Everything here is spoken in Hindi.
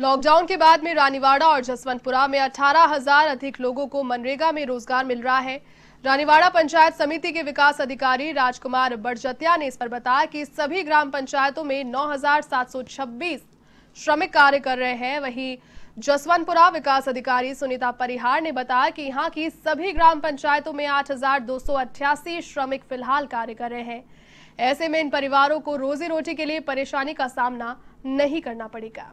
लॉकडाउन के बाद में रानीवाड़ा और जसवंतपुरा में 18,000 अधिक लोगों को मनरेगा में रोजगार मिल रहा है रानीवाड़ा पंचायत समिति के विकास अधिकारी राजकुमार बड़जतिया ने इस पर बताया कि सभी ग्राम पंचायतों में 9,726 श्रमिक कार्य कर रहे हैं वहीं जसवंतपुरा विकास अधिकारी सुनीता परिहार ने बताया कि यहाँ की सभी ग्राम पंचायतों में आठ श्रमिक फिलहाल कार्य कर रहे हैं ऐसे में इन परिवारों को रोजी रोटी के लिए परेशानी का सामना नहीं करना पड़ेगा